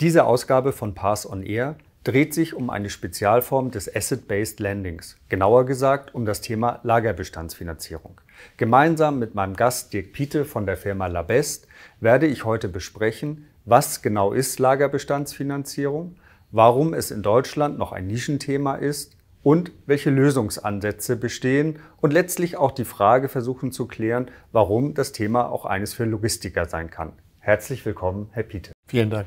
Diese Ausgabe von Pass on Air dreht sich um eine Spezialform des Asset-Based Landings, genauer gesagt um das Thema Lagerbestandsfinanzierung. Gemeinsam mit meinem Gast Dirk Piete von der Firma Labest werde ich heute besprechen, was genau ist Lagerbestandsfinanzierung, warum es in Deutschland noch ein Nischenthema ist und welche Lösungsansätze bestehen und letztlich auch die Frage versuchen zu klären, warum das Thema auch eines für Logistiker sein kann. Herzlich willkommen, Herr Piete. Vielen Dank.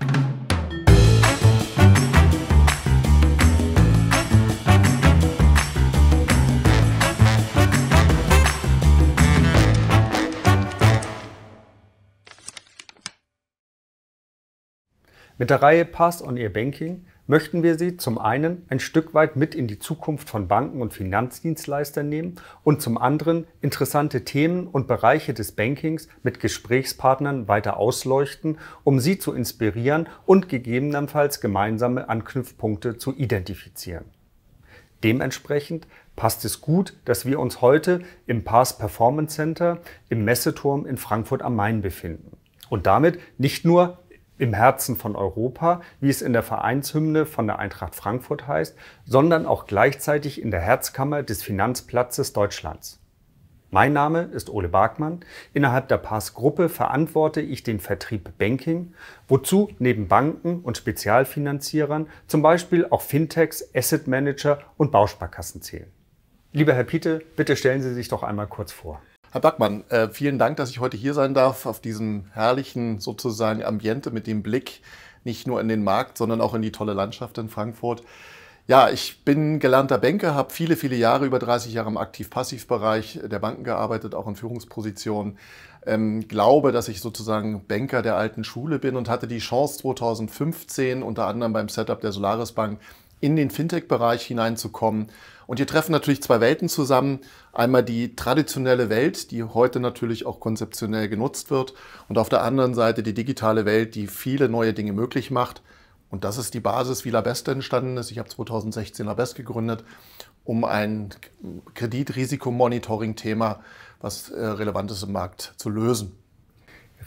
Mit der Reihe Pass on Ihr Banking möchten wir Sie zum einen ein Stück weit mit in die Zukunft von Banken und Finanzdienstleistern nehmen und zum anderen interessante Themen und Bereiche des Bankings mit Gesprächspartnern weiter ausleuchten, um Sie zu inspirieren und gegebenenfalls gemeinsame Anknüpfpunkte zu identifizieren. Dementsprechend passt es gut, dass wir uns heute im Pass Performance Center im Messeturm in Frankfurt am Main befinden und damit nicht nur im Herzen von Europa, wie es in der Vereinshymne von der Eintracht Frankfurt heißt, sondern auch gleichzeitig in der Herzkammer des Finanzplatzes Deutschlands. Mein Name ist Ole Barkmann. Innerhalb der PASS-Gruppe verantworte ich den Vertrieb Banking, wozu neben Banken und Spezialfinanzierern zum Beispiel auch Fintechs, Asset Manager und Bausparkassen zählen. Lieber Herr Piete, bitte stellen Sie sich doch einmal kurz vor. Herr Backmann, äh, vielen Dank, dass ich heute hier sein darf, auf diesem herrlichen sozusagen Ambiente mit dem Blick nicht nur in den Markt, sondern auch in die tolle Landschaft in Frankfurt. Ja, ich bin gelernter Banker, habe viele, viele Jahre, über 30 Jahre im Aktiv-Passiv-Bereich der Banken gearbeitet, auch in Führungspositionen. Ähm, glaube, dass ich sozusagen Banker der alten Schule bin und hatte die Chance 2015 unter anderem beim Setup der Solaris Bank in den Fintech-Bereich hineinzukommen. Und hier treffen natürlich zwei Welten zusammen. Einmal die traditionelle Welt, die heute natürlich auch konzeptionell genutzt wird, und auf der anderen Seite die digitale Welt, die viele neue Dinge möglich macht. Und das ist die Basis, wie Labeste entstanden ist. Ich habe 2016 Labeste gegründet, um ein Kreditrisikomonitoring-Thema, was äh, relevant ist im Markt, zu lösen.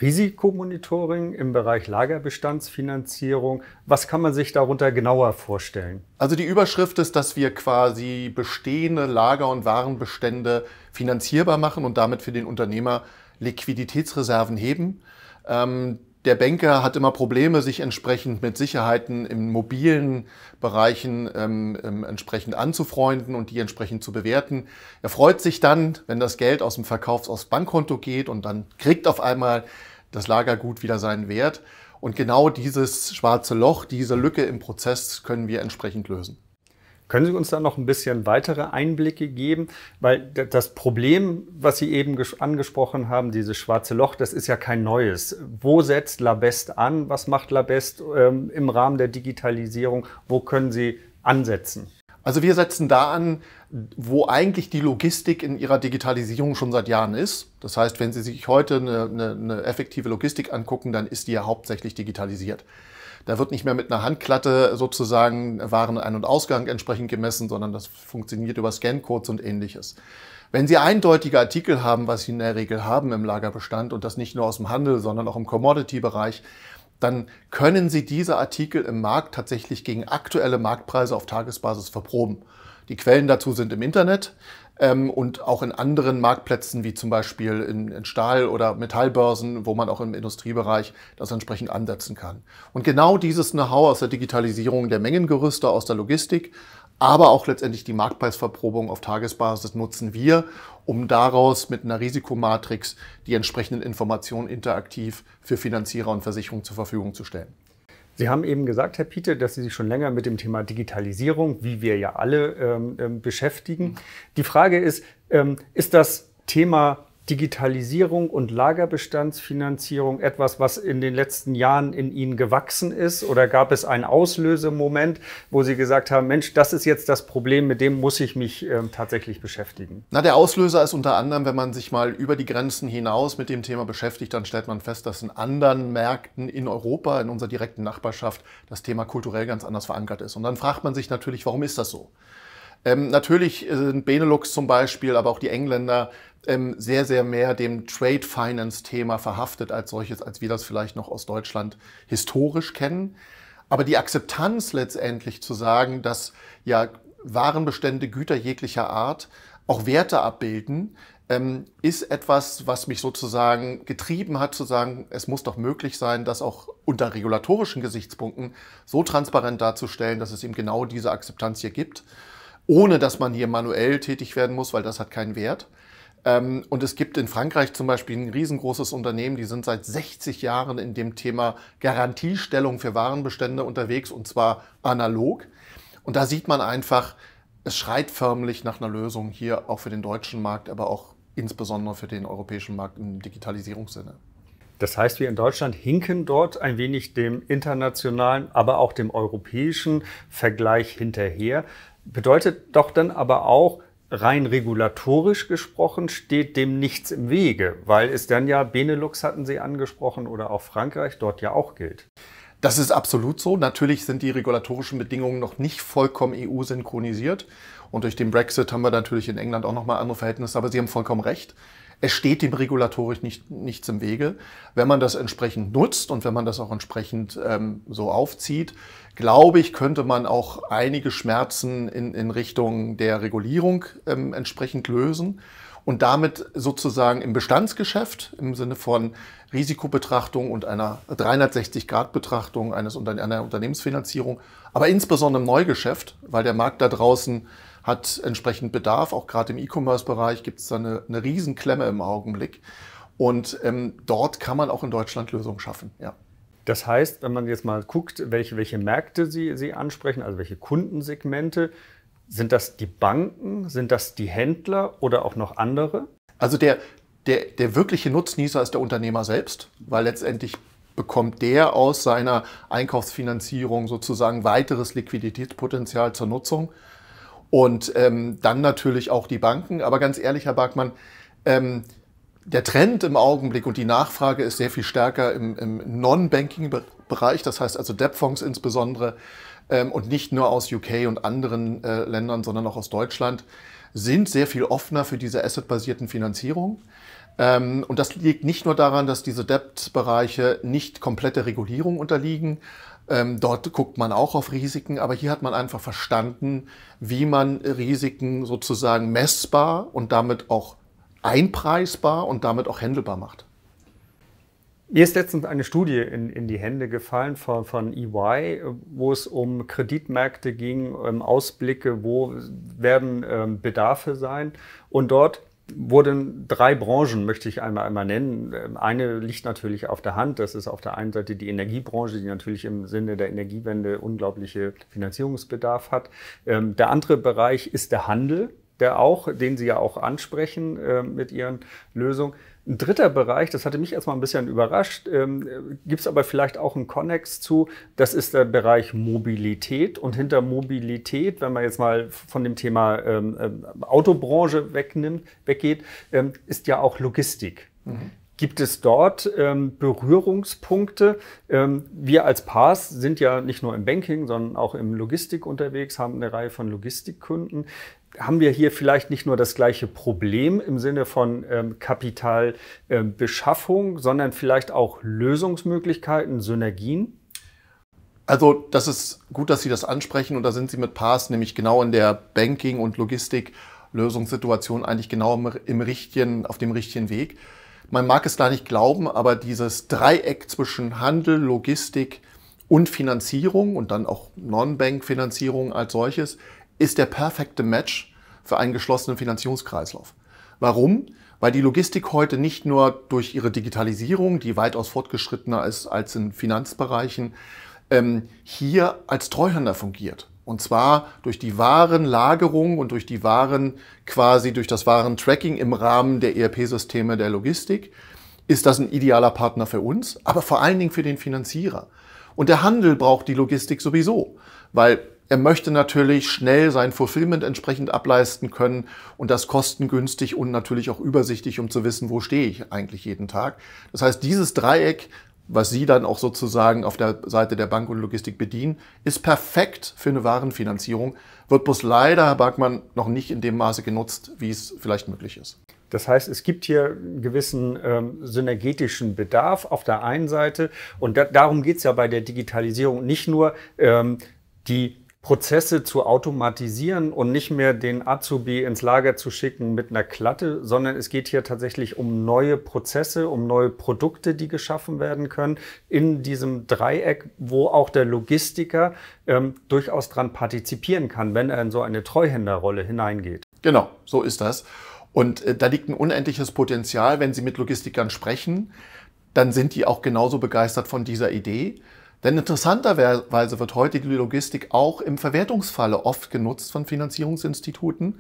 Risikomonitoring im Bereich Lagerbestandsfinanzierung. Was kann man sich darunter genauer vorstellen? Also die Überschrift ist, dass wir quasi bestehende Lager- und Warenbestände finanzierbar machen und damit für den Unternehmer Liquiditätsreserven heben. Ähm, der Banker hat immer Probleme, sich entsprechend mit Sicherheiten in mobilen Bereichen ähm, ähm, entsprechend anzufreunden und die entsprechend zu bewerten. Er freut sich dann, wenn das Geld aus dem Verkaufs aus Bankkonto geht und dann kriegt auf einmal das Lagergut wieder seinen Wert. Und genau dieses schwarze Loch, diese Lücke im Prozess können wir entsprechend lösen. Können Sie uns da noch ein bisschen weitere Einblicke geben? Weil das Problem, was Sie eben angesprochen haben, dieses schwarze Loch, das ist ja kein neues. Wo setzt Labest an? Was macht Labest ähm, im Rahmen der Digitalisierung? Wo können Sie ansetzen? Also wir setzen da an, wo eigentlich die Logistik in ihrer Digitalisierung schon seit Jahren ist. Das heißt, wenn Sie sich heute eine, eine, eine effektive Logistik angucken, dann ist die ja hauptsächlich digitalisiert. Da wird nicht mehr mit einer Handklatte sozusagen Waren-Ein- und Ausgang entsprechend gemessen, sondern das funktioniert über Scancodes und ähnliches. Wenn Sie eindeutige Artikel haben, was Sie in der Regel haben im Lagerbestand und das nicht nur aus dem Handel, sondern auch im Commodity-Bereich, dann können Sie diese Artikel im Markt tatsächlich gegen aktuelle Marktpreise auf Tagesbasis verproben. Die Quellen dazu sind im Internet ähm, und auch in anderen Marktplätzen, wie zum Beispiel in, in Stahl- oder Metallbörsen, wo man auch im Industriebereich das entsprechend ansetzen kann. Und genau dieses Know-how aus der Digitalisierung der Mengengerüste, aus der Logistik, aber auch letztendlich die Marktpreisverprobung auf Tagesbasis nutzen wir, um daraus mit einer Risikomatrix die entsprechenden Informationen interaktiv für Finanzierer und Versicherungen zur Verfügung zu stellen. Sie haben eben gesagt, Herr Pieter, dass Sie sich schon länger mit dem Thema Digitalisierung, wie wir ja alle, ähm, ähm beschäftigen. Mhm. Die Frage ist, ähm, ist das Thema Digitalisierung und Lagerbestandsfinanzierung etwas, was in den letzten Jahren in Ihnen gewachsen ist? Oder gab es einen Auslösemoment, wo Sie gesagt haben, Mensch, das ist jetzt das Problem, mit dem muss ich mich ähm, tatsächlich beschäftigen? Na, der Auslöser ist unter anderem, wenn man sich mal über die Grenzen hinaus mit dem Thema beschäftigt, dann stellt man fest, dass in anderen Märkten in Europa, in unserer direkten Nachbarschaft, das Thema kulturell ganz anders verankert ist. Und dann fragt man sich natürlich, warum ist das so? Ähm, natürlich äh, sind Benelux zum Beispiel, aber auch die Engländer ähm, sehr, sehr mehr dem Trade Finance-Thema verhaftet als solches, als wir das vielleicht noch aus Deutschland historisch kennen. Aber die Akzeptanz letztendlich zu sagen, dass ja Warenbestände, Güter jeglicher Art auch Werte abbilden, ähm, ist etwas, was mich sozusagen getrieben hat, zu sagen, es muss doch möglich sein, das auch unter regulatorischen Gesichtspunkten so transparent darzustellen, dass es eben genau diese Akzeptanz hier gibt ohne dass man hier manuell tätig werden muss, weil das hat keinen Wert. Ähm, und es gibt in Frankreich zum Beispiel ein riesengroßes Unternehmen, die sind seit 60 Jahren in dem Thema Garantiestellung für Warenbestände unterwegs und zwar analog. Und da sieht man einfach, es schreit förmlich nach einer Lösung hier auch für den deutschen Markt, aber auch insbesondere für den europäischen Markt im Digitalisierungssinne. Das heißt, wir in Deutschland hinken dort ein wenig dem internationalen, aber auch dem europäischen Vergleich hinterher. Bedeutet doch dann aber auch, rein regulatorisch gesprochen steht dem nichts im Wege, weil es dann ja Benelux hatten Sie angesprochen oder auch Frankreich dort ja auch gilt. Das ist absolut so. Natürlich sind die regulatorischen Bedingungen noch nicht vollkommen EU-synchronisiert. Und durch den Brexit haben wir natürlich in England auch nochmal andere Verhältnisse, aber Sie haben vollkommen recht. Es steht dem regulatorisch nicht, nichts im Wege. Wenn man das entsprechend nutzt und wenn man das auch entsprechend ähm, so aufzieht, glaube ich, könnte man auch einige Schmerzen in, in Richtung der Regulierung ähm, entsprechend lösen und damit sozusagen im Bestandsgeschäft im Sinne von Risikobetrachtung und einer 360-Grad-Betrachtung eines, einer Unternehmensfinanzierung, aber insbesondere im Neugeschäft, weil der Markt da draußen hat entsprechend Bedarf. Auch gerade im E-Commerce-Bereich gibt es da eine, eine Riesenklemme im Augenblick. Und ähm, dort kann man auch in Deutschland Lösungen schaffen. Ja. Das heißt, wenn man jetzt mal guckt, welche, welche Märkte Sie, Sie ansprechen, also welche Kundensegmente, sind das die Banken, sind das die Händler oder auch noch andere? Also der, der, der wirkliche Nutznießer ist der Unternehmer selbst, weil letztendlich bekommt der aus seiner Einkaufsfinanzierung sozusagen weiteres Liquiditätspotenzial zur Nutzung. Und ähm, dann natürlich auch die Banken. Aber ganz ehrlich, Herr Barkmann, ähm, der Trend im Augenblick und die Nachfrage ist sehr viel stärker im, im Non-Banking-Bereich, das heißt also Debtfonds insbesondere ähm, und nicht nur aus UK und anderen äh, Ländern, sondern auch aus Deutschland, sind sehr viel offener für diese assetbasierten Finanzierungen. Ähm, und das liegt nicht nur daran, dass diese Debt-Bereiche nicht komplette Regulierung unterliegen, ähm, dort guckt man auch auf Risiken, aber hier hat man einfach verstanden, wie man Risiken sozusagen messbar und damit auch einpreisbar und damit auch handelbar macht. Mir ist letztens eine Studie in, in die Hände gefallen von, von EY, wo es um Kreditmärkte ging, um ähm, Ausblicke, wo werden ähm, Bedarfe sein. Und dort wurden drei Branchen, möchte ich einmal, einmal nennen. Eine liegt natürlich auf der Hand. Das ist auf der einen Seite die Energiebranche, die natürlich im Sinne der Energiewende unglaubliche Finanzierungsbedarf hat. Ähm, der andere Bereich ist der Handel der auch, den Sie ja auch ansprechen äh, mit Ihren Lösungen. Ein dritter Bereich, das hatte mich erstmal ein bisschen überrascht, ähm, gibt es aber vielleicht auch einen Connex zu, das ist der Bereich Mobilität. Und hinter Mobilität, wenn man jetzt mal von dem Thema ähm, ähm, Autobranche wegnimmt, weggeht, ähm, ist ja auch Logistik. Mhm. Gibt es dort ähm, Berührungspunkte? Ähm, wir als Pass sind ja nicht nur im Banking, sondern auch im Logistik unterwegs, haben eine Reihe von Logistikkunden haben wir hier vielleicht nicht nur das gleiche Problem im Sinne von ähm, Kapitalbeschaffung, ähm, äh, sondern vielleicht auch Lösungsmöglichkeiten, Synergien? Also das ist gut, dass Sie das ansprechen und da sind Sie mit Pass nämlich genau in der Banking- und Logistik-Lösungssituation eigentlich genau im, im richtigen, auf dem richtigen Weg. Man mag es gar nicht glauben, aber dieses Dreieck zwischen Handel, Logistik und Finanzierung und dann auch Non-Bank-Finanzierung als solches ist der perfekte Match für einen geschlossenen Finanzierungskreislauf. Warum? Weil die Logistik heute nicht nur durch ihre Digitalisierung, die weitaus fortgeschrittener ist als in Finanzbereichen, ähm, hier als Treuhänder fungiert. Und zwar durch die Warenlagerung und durch die Waren, quasi durch das Warentracking im Rahmen der ERP-Systeme der Logistik, ist das ein idealer Partner für uns, aber vor allen Dingen für den Finanzierer. Und der Handel braucht die Logistik sowieso, weil er möchte natürlich schnell sein Fulfillment entsprechend ableisten können und das kostengünstig und natürlich auch übersichtlich, um zu wissen, wo stehe ich eigentlich jeden Tag. Das heißt, dieses Dreieck, was Sie dann auch sozusagen auf der Seite der Bank und Logistik bedienen, ist perfekt für eine Warenfinanzierung, wird bloß leider, Herr Bergmann, noch nicht in dem Maße genutzt, wie es vielleicht möglich ist. Das heißt, es gibt hier einen gewissen ähm, synergetischen Bedarf auf der einen Seite und da, darum geht es ja bei der Digitalisierung nicht nur ähm, die Prozesse zu automatisieren und nicht mehr den Azubi ins Lager zu schicken mit einer Klatte, sondern es geht hier tatsächlich um neue Prozesse, um neue Produkte, die geschaffen werden können, in diesem Dreieck, wo auch der Logistiker ähm, durchaus dran partizipieren kann, wenn er in so eine Treuhänderrolle hineingeht. Genau, so ist das. Und äh, da liegt ein unendliches Potenzial, wenn Sie mit Logistikern sprechen, dann sind die auch genauso begeistert von dieser Idee. Denn interessanterweise wird heute die Logistik auch im Verwertungsfalle oft genutzt von Finanzierungsinstituten.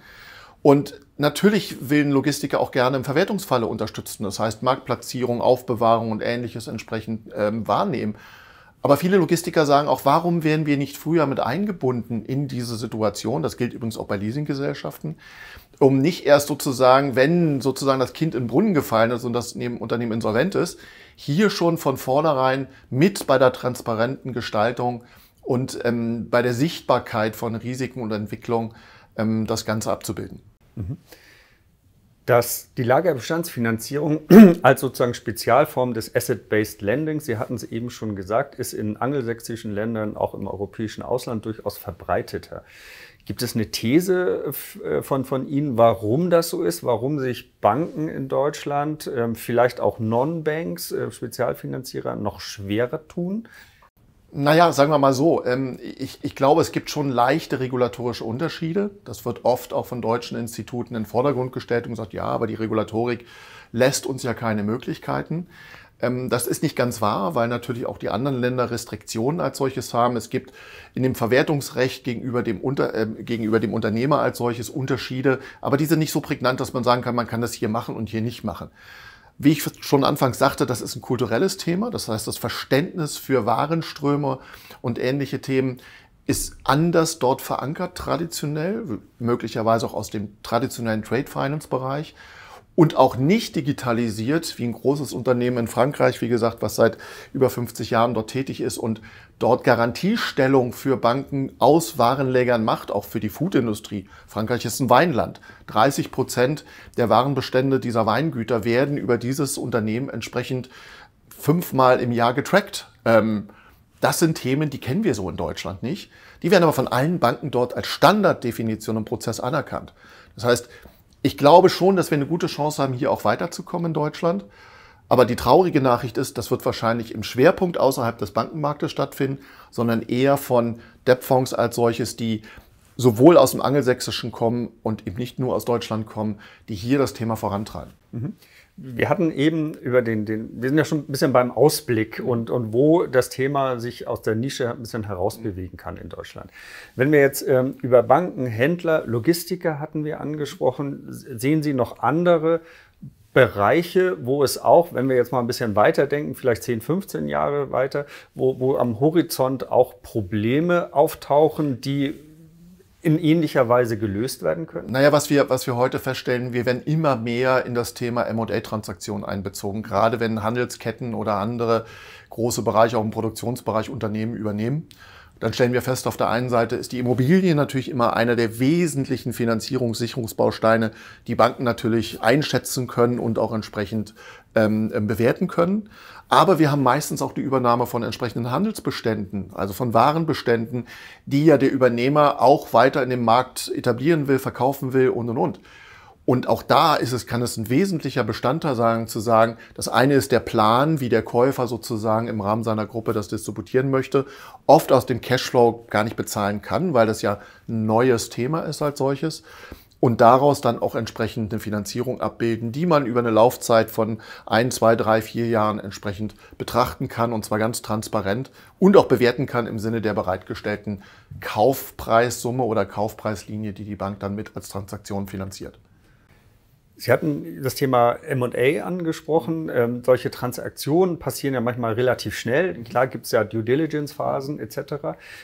Und natürlich will ein Logistiker auch gerne im Verwertungsfalle unterstützen. Das heißt, Marktplatzierung, Aufbewahrung und ähnliches entsprechend ähm, wahrnehmen. Aber viele Logistiker sagen auch, warum werden wir nicht früher mit eingebunden in diese Situation? Das gilt übrigens auch bei Leasinggesellschaften, um nicht erst sozusagen, wenn sozusagen das Kind in den Brunnen gefallen ist und das Unternehmen insolvent ist, hier schon von vornherein mit bei der transparenten Gestaltung und ähm, bei der Sichtbarkeit von Risiken und Entwicklung ähm, das Ganze abzubilden. Mhm dass die Lagerbestandsfinanzierung als sozusagen Spezialform des Asset-Based Lendings, Sie hatten es eben schon gesagt, ist in angelsächsischen Ländern, auch im europäischen Ausland durchaus verbreiteter. Gibt es eine These äh, von, von Ihnen, warum das so ist, warum sich Banken in Deutschland, ähm, vielleicht auch Non-Banks, äh, Spezialfinanzierer noch schwerer tun naja, sagen wir mal so, ähm, ich, ich, glaube, es gibt schon leichte regulatorische Unterschiede. Das wird oft auch von deutschen Instituten in den Vordergrund gestellt und gesagt, ja, aber die Regulatorik lässt uns ja keine Möglichkeiten. Ähm, das ist nicht ganz wahr, weil natürlich auch die anderen Länder Restriktionen als solches haben. Es gibt in dem Verwertungsrecht gegenüber dem, Unter äh, gegenüber dem Unternehmer als solches Unterschiede, aber diese nicht so prägnant, dass man sagen kann, man kann das hier machen und hier nicht machen. Wie ich schon anfangs sagte, das ist ein kulturelles Thema. Das heißt, das Verständnis für Warenströme und ähnliche Themen ist anders dort verankert traditionell, möglicherweise auch aus dem traditionellen Trade Finance Bereich und auch nicht digitalisiert, wie ein großes Unternehmen in Frankreich, wie gesagt, was seit über 50 Jahren dort tätig ist und dort Garantiestellung für Banken aus Warenlägern macht, auch für die Foodindustrie. Frankreich ist ein Weinland. 30 Prozent der Warenbestände dieser Weingüter werden über dieses Unternehmen entsprechend fünfmal im Jahr getrackt. Ähm, das sind Themen, die kennen wir so in Deutschland nicht. Die werden aber von allen Banken dort als Standarddefinition im Prozess anerkannt. Das heißt, ich glaube schon, dass wir eine gute Chance haben, hier auch weiterzukommen in Deutschland. Aber die traurige Nachricht ist, das wird wahrscheinlich im Schwerpunkt außerhalb des Bankenmarktes stattfinden, sondern eher von Debtfonds als solches, die sowohl aus dem Angelsächsischen kommen und eben nicht nur aus Deutschland kommen, die hier das Thema vorantreiben. Mhm. Wir hatten eben über den, den, wir sind ja schon ein bisschen beim Ausblick und, und wo das Thema sich aus der Nische ein bisschen herausbewegen kann in Deutschland. Wenn wir jetzt ähm, über Banken, Händler, Logistiker hatten wir angesprochen, sehen Sie noch andere Bereiche, wo es auch, wenn wir jetzt mal ein bisschen weiter denken, vielleicht 10, 15 Jahre weiter, wo, wo am Horizont auch Probleme auftauchen, die in ähnlicher Weise gelöst werden können? Naja, was wir, was wir heute feststellen, wir werden immer mehr in das Thema MA-Transaktionen einbezogen, gerade wenn Handelsketten oder andere große Bereiche, auch im Produktionsbereich Unternehmen übernehmen dann stellen wir fest, auf der einen Seite ist die Immobilie natürlich immer einer der wesentlichen Finanzierungssicherungsbausteine, die Banken natürlich einschätzen können und auch entsprechend ähm, ähm, bewerten können. Aber wir haben meistens auch die Übernahme von entsprechenden Handelsbeständen, also von Warenbeständen, die ja der Übernehmer auch weiter in dem Markt etablieren will, verkaufen will und und und. Und auch da ist es, kann es ein wesentlicher Bestandteil sein, zu sagen, das eine ist der Plan, wie der Käufer sozusagen im Rahmen seiner Gruppe das distributieren möchte, oft aus dem Cashflow gar nicht bezahlen kann, weil das ja ein neues Thema ist als solches. Und daraus dann auch entsprechend eine Finanzierung abbilden, die man über eine Laufzeit von ein, zwei, drei, vier Jahren entsprechend betrachten kann und zwar ganz transparent und auch bewerten kann im Sinne der bereitgestellten Kaufpreissumme oder Kaufpreislinie, die die Bank dann mit als Transaktion finanziert. Sie hatten das Thema MA angesprochen. Ähm, solche Transaktionen passieren ja manchmal relativ schnell. Klar gibt es ja Due Diligence-Phasen etc.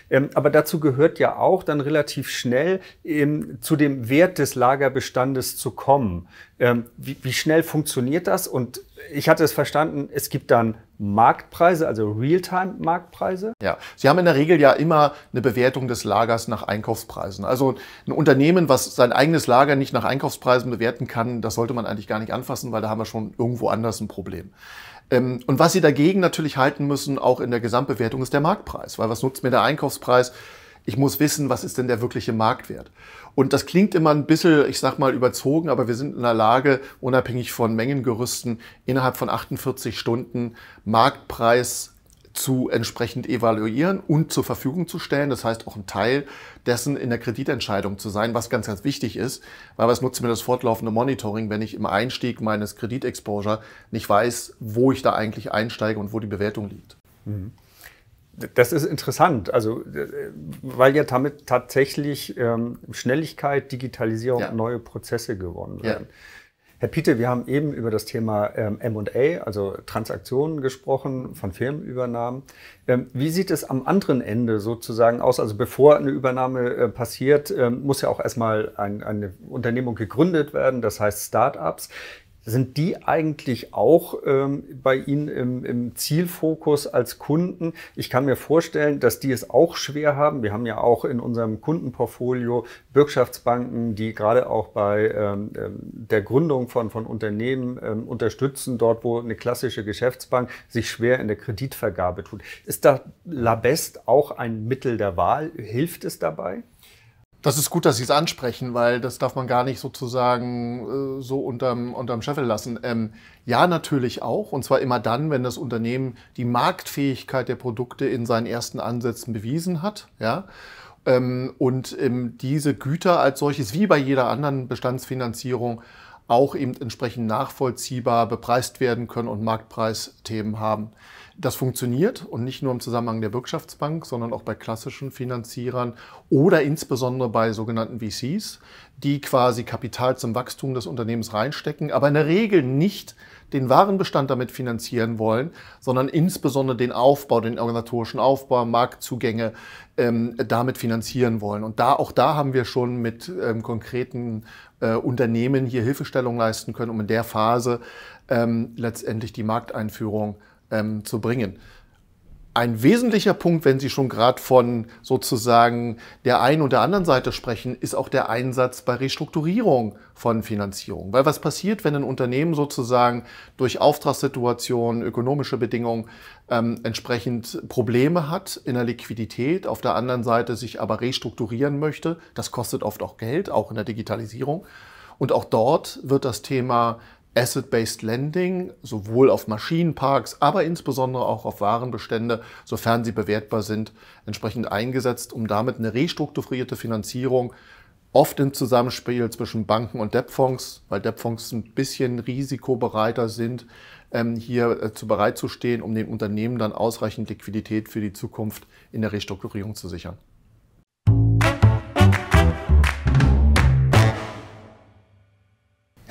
Ähm, aber dazu gehört ja auch dann relativ schnell ähm, zu dem Wert des Lagerbestandes zu kommen. Ähm, wie, wie, schnell funktioniert das und ich hatte es verstanden, es gibt dann Marktpreise, also Realtime-Marktpreise. Ja, Sie haben in der Regel ja immer eine Bewertung des Lagers nach Einkaufspreisen. Also ein Unternehmen, was sein eigenes Lager nicht nach Einkaufspreisen bewerten kann, das sollte man eigentlich gar nicht anfassen, weil da haben wir schon irgendwo anders ein Problem. Ähm, und was Sie dagegen natürlich halten müssen, auch in der Gesamtbewertung, ist der Marktpreis. Weil was nutzt mir der Einkaufspreis, ich muss wissen, was ist denn der wirkliche Marktwert. Und das klingt immer ein bisschen, ich sag mal, überzogen, aber wir sind in der Lage, unabhängig von Mengengerüsten, innerhalb von 48 Stunden Marktpreis zu entsprechend evaluieren und zur Verfügung zu stellen. Das heißt, auch ein Teil dessen in der Kreditentscheidung zu sein, was ganz, ganz wichtig ist, weil was nutzt mir das fortlaufende Monitoring, wenn ich im Einstieg meines Kreditexposure nicht weiß, wo ich da eigentlich einsteige und wo die Bewertung liegt. Mhm das ist interessant, also äh, weil ja damit tatsächlich ähm, Schnelligkeit, Digitalisierung, ja. neue Prozesse gewonnen werden. Ja. Herr Pieter, wir haben eben über das Thema ähm, M&A, also Transaktionen gesprochen, von Firmenübernahmen. Ähm, wie sieht es am anderen Ende sozusagen aus? Also bevor eine Übernahme äh, passiert, ähm, muss ja auch erstmal ein, eine Unternehmung gegründet werden, das heißt Startups. Sind die eigentlich auch ähm, bei Ihnen im, im, Zielfokus als Kunden? Ich kann mir vorstellen, dass die es auch schwer haben. Wir haben ja auch in unserem Kundenportfolio Bürgschaftsbanken, die gerade auch bei ähm, ähm der Gründung von, von Unternehmen ähm, unterstützen, dort wo eine klassische Geschäftsbank sich schwer in der Kreditvergabe tut. Ist da Labest auch ein Mittel der Wahl? Hilft es dabei? Das ist gut, dass Sie es ansprechen, weil das darf man gar nicht sozusagen äh, so unterm, unterm Scheffel lassen. Ähm, ja, natürlich auch. Und zwar immer dann, wenn das Unternehmen die Marktfähigkeit der Produkte in seinen ersten Ansätzen bewiesen hat. Ja? Ähm, und ähm, diese Güter als solches, wie bei jeder anderen Bestandsfinanzierung, auch eben entsprechend nachvollziehbar bepreist werden können und Marktpreisthemen haben. Das funktioniert und nicht nur im Zusammenhang der Wirtschaftsbank, sondern auch bei klassischen Finanzierern oder insbesondere bei sogenannten VCs, die quasi Kapital zum Wachstum des Unternehmens reinstecken, aber in der Regel nicht den Warenbestand damit finanzieren wollen, sondern insbesondere den Aufbau, den organisatorischen Aufbau, Marktzugänge ähm, damit finanzieren wollen. Und da auch da haben wir schon mit ähm, konkreten äh, Unternehmen hier Hilfestellung leisten können, um in der Phase ähm, letztendlich die Markteinführung ähm, zu bringen. Ein wesentlicher Punkt, wenn Sie schon gerade von sozusagen der einen und der anderen Seite sprechen, ist auch der Einsatz bei Restrukturierung von Finanzierung. Weil was passiert, wenn ein Unternehmen sozusagen durch Auftragssituationen, ökonomische Bedingungen ähm, entsprechend Probleme hat in der Liquidität, auf der anderen Seite sich aber restrukturieren möchte? Das kostet oft auch Geld, auch in der Digitalisierung. Und auch dort wird das Thema Asset-Based Lending sowohl auf Maschinenparks, aber insbesondere auch auf Warenbestände, sofern sie bewertbar sind, entsprechend eingesetzt, um damit eine restrukturierte Finanzierung oft im Zusammenspiel zwischen Banken und Debtfonds, weil Debtfonds ein bisschen risikobereiter sind, ähm, hier äh, zu bereitzustehen, um den Unternehmen dann ausreichend Liquidität für die Zukunft in der Restrukturierung zu sichern.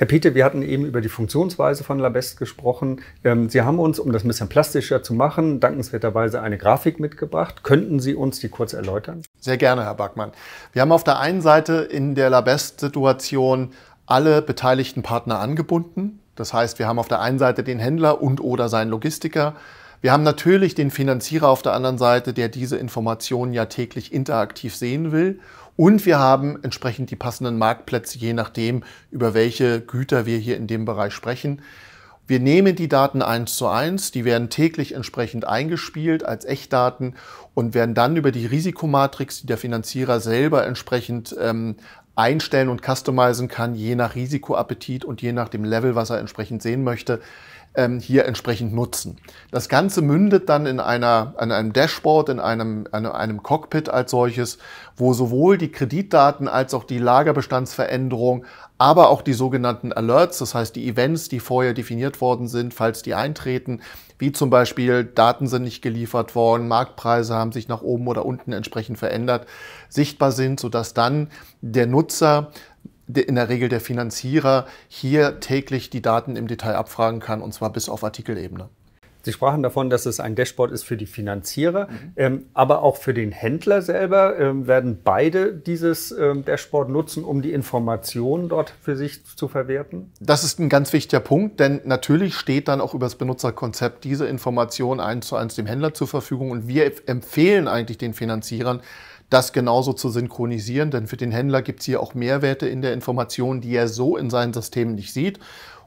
Herr Peter, wir hatten eben über die Funktionsweise von Labest gesprochen. Ähm, Sie haben uns, um das ein bisschen plastischer zu machen, dankenswerterweise eine Grafik mitgebracht. Könnten Sie uns die kurz erläutern? Sehr gerne, Herr Backmann. Wir haben auf der einen Seite in der Labest-Situation alle beteiligten Partner angebunden. Das heißt, wir haben auf der einen Seite den Händler und oder seinen Logistiker. Wir haben natürlich den Finanzierer auf der anderen Seite, der diese Informationen ja täglich interaktiv sehen will. Und wir haben entsprechend die passenden Marktplätze, je nachdem, über welche Güter wir hier in dem Bereich sprechen. Wir nehmen die Daten eins zu eins, die werden täglich entsprechend eingespielt als Echtdaten und werden dann über die Risikomatrix, die der Finanzierer selber entsprechend ähm, einstellen und customizen kann, je nach Risikoappetit und je nach dem Level, was er entsprechend sehen möchte, ähm, hier entsprechend nutzen. Das Ganze mündet dann in, einer, an einem Dashboard, in einem, in einem Cockpit als solches, wo sowohl die Kreditdaten als auch die Lagerbestandsveränderung, aber auch die sogenannten Alerts, das heißt die Events, die vorher definiert worden sind, falls die eintreten, wie zum Beispiel Daten sind nicht geliefert worden, Marktpreise haben sich nach oben oder unten entsprechend verändert, sichtbar sind, sodass dann der Nutzer in der Regel der Finanzierer hier täglich die Daten im Detail abfragen kann, und zwar bis auf Artikelebene. Sie sprachen davon, dass es ein Dashboard ist für die Finanzierer, mhm. ähm, aber auch für den Händler selber ähm, werden beide dieses ähm, Dashboard nutzen, um die Informationen dort für sich zu verwerten? Das ist ein ganz wichtiger Punkt, denn natürlich steht dann auch über das Benutzerkonzept diese Information eins zu eins dem Händler zur Verfügung und wir empfehlen eigentlich den Finanzierern, das genauso zu synchronisieren, denn für den Händler gibt es hier auch Mehrwerte in der Information, die er so in seinen Systemen nicht sieht.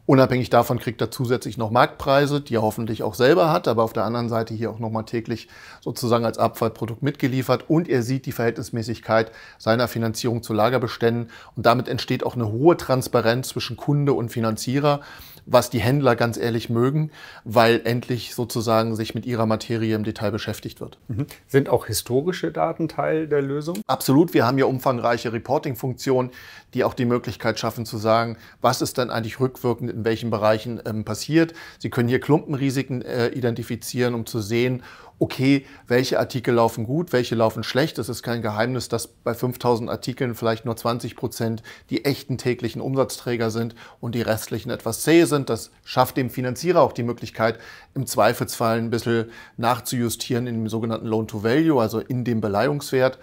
Unabhängig davon kriegt er zusätzlich noch Marktpreise, die er hoffentlich auch selber hat, aber auf der anderen Seite hier auch nochmal täglich sozusagen als Abfallprodukt mitgeliefert und er sieht die Verhältnismäßigkeit seiner Finanzierung zu Lagerbeständen und damit entsteht auch eine hohe Transparenz zwischen Kunde und Finanzierer was die Händler ganz ehrlich mögen, weil endlich sozusagen sich mit ihrer Materie im Detail beschäftigt wird. Mhm. Sind auch historische Daten Teil der Lösung? Absolut. Wir haben ja umfangreiche Reporting-Funktionen, die auch die Möglichkeit schaffen zu sagen, was ist dann eigentlich rückwirkend in welchen Bereichen ähm, passiert. Sie können hier Klumpenrisiken äh, identifizieren, um zu sehen, okay, welche Artikel laufen gut, welche laufen schlecht. Es ist kein Geheimnis, dass bei 5000 Artikeln vielleicht nur 20 Prozent die echten täglichen Umsatzträger sind und die restlichen etwas zäh sind. Das schafft dem Finanzierer auch die Möglichkeit, im Zweifelsfall ein bisschen nachzujustieren in dem sogenannten Loan-to-Value, also in dem Beleihungswert.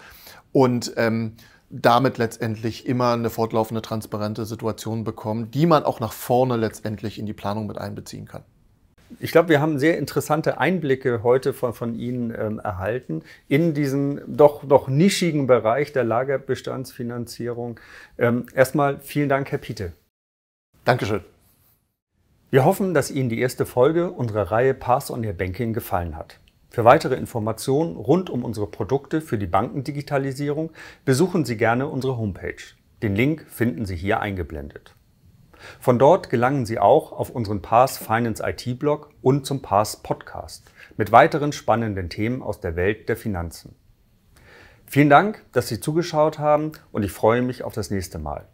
Und ähm, damit letztendlich immer eine fortlaufende, transparente Situation bekommen, die man auch nach vorne letztendlich in die Planung mit einbeziehen kann. Ich glaube, wir haben sehr interessante Einblicke heute von, von Ihnen ähm, erhalten in diesen doch noch nischigen Bereich der Lagerbestandsfinanzierung. Ähm, erstmal vielen Dank, Herr Piete. Dankeschön. Wir hoffen, dass Ihnen die erste Folge unserer Reihe Pass on Your Banking gefallen hat. Für weitere Informationen rund um unsere Produkte für die Bankendigitalisierung besuchen Sie gerne unsere Homepage. Den Link finden Sie hier eingeblendet. Von dort gelangen Sie auch auf unseren Pars Finance IT Blog und zum Pars Podcast mit weiteren spannenden Themen aus der Welt der Finanzen. Vielen Dank, dass Sie zugeschaut haben und ich freue mich auf das nächste Mal.